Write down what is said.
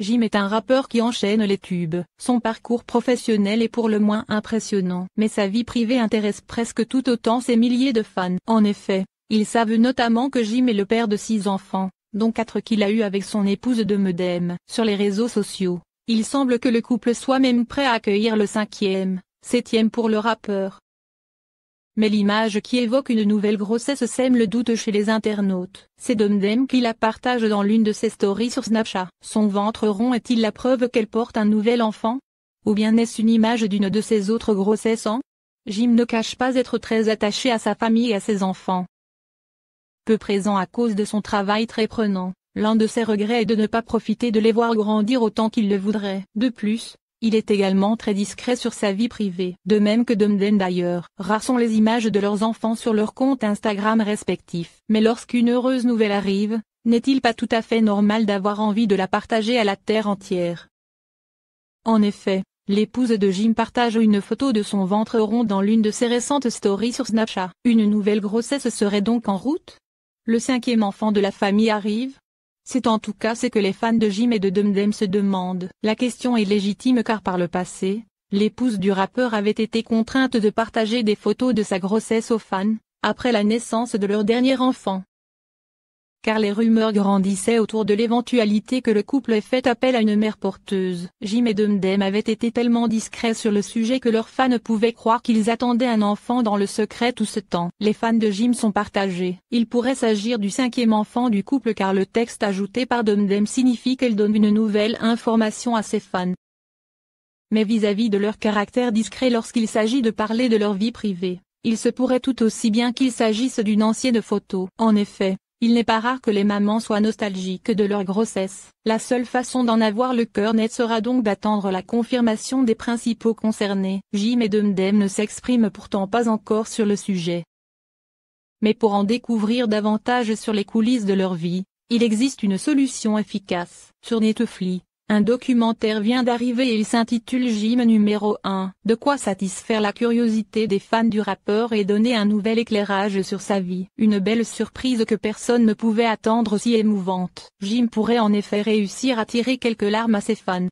Jim est un rappeur qui enchaîne les tubes. Son parcours professionnel est pour le moins impressionnant, mais sa vie privée intéresse presque tout autant ses milliers de fans. En effet, ils savent notamment que Jim est le père de six enfants, dont quatre qu'il a eu avec son épouse de Medem. Sur les réseaux sociaux, il semble que le couple soit même prêt à accueillir le cinquième, septième pour le rappeur mais l'image qui évoque une nouvelle grossesse sème le doute chez les internautes. C'est Domdem qui la partage dans l'une de ses stories sur Snapchat. Son ventre rond est-il la preuve qu'elle porte un nouvel enfant Ou bien est-ce une image d'une de ses autres grossesses Jim ne cache pas être très attaché à sa famille et à ses enfants. Peu présent à cause de son travail très prenant, l'un de ses regrets est de ne pas profiter de les voir grandir autant qu'il le voudrait. De plus, il est également très discret sur sa vie privée. De même que Dumden d'ailleurs. Rares sont les images de leurs enfants sur leur compte Instagram respectif. Mais lorsqu'une heureuse nouvelle arrive, n'est-il pas tout à fait normal d'avoir envie de la partager à la terre entière En effet, l'épouse de Jim partage une photo de son ventre rond dans l'une de ses récentes stories sur Snapchat. Une nouvelle grossesse serait donc en route Le cinquième enfant de la famille arrive, c'est en tout cas ce que les fans de Jim et de Dumdem se demandent. La question est légitime car par le passé, l'épouse du rappeur avait été contrainte de partager des photos de sa grossesse aux fans, après la naissance de leur dernier enfant car les rumeurs grandissaient autour de l'éventualité que le couple ait fait appel à une mère porteuse. Jim et Dumdem avaient été tellement discrets sur le sujet que leurs fans pouvaient croire qu'ils attendaient un enfant dans le secret tout ce temps. Les fans de Jim sont partagés. Il pourrait s'agir du cinquième enfant du couple car le texte ajouté par Dumdem signifie qu'elle donne une nouvelle information à ses fans mais vis-à-vis -vis de leur caractère discret lorsqu'il s'agit de parler de leur vie privée, il se pourrait tout aussi bien qu'il s'agisse d'une ancienne photo. En effet, il n'est pas rare que les mamans soient nostalgiques de leur grossesse. La seule façon d'en avoir le cœur net sera donc d'attendre la confirmation des principaux concernés. Jim et Demdem ne s'expriment pourtant pas encore sur le sujet. Mais pour en découvrir davantage sur les coulisses de leur vie, il existe une solution efficace. Sur Netflix, un documentaire vient d'arriver et il s'intitule Jim numéro 1. De quoi satisfaire la curiosité des fans du rappeur et donner un nouvel éclairage sur sa vie. Une belle surprise que personne ne pouvait attendre si émouvante. Jim pourrait en effet réussir à tirer quelques larmes à ses fans.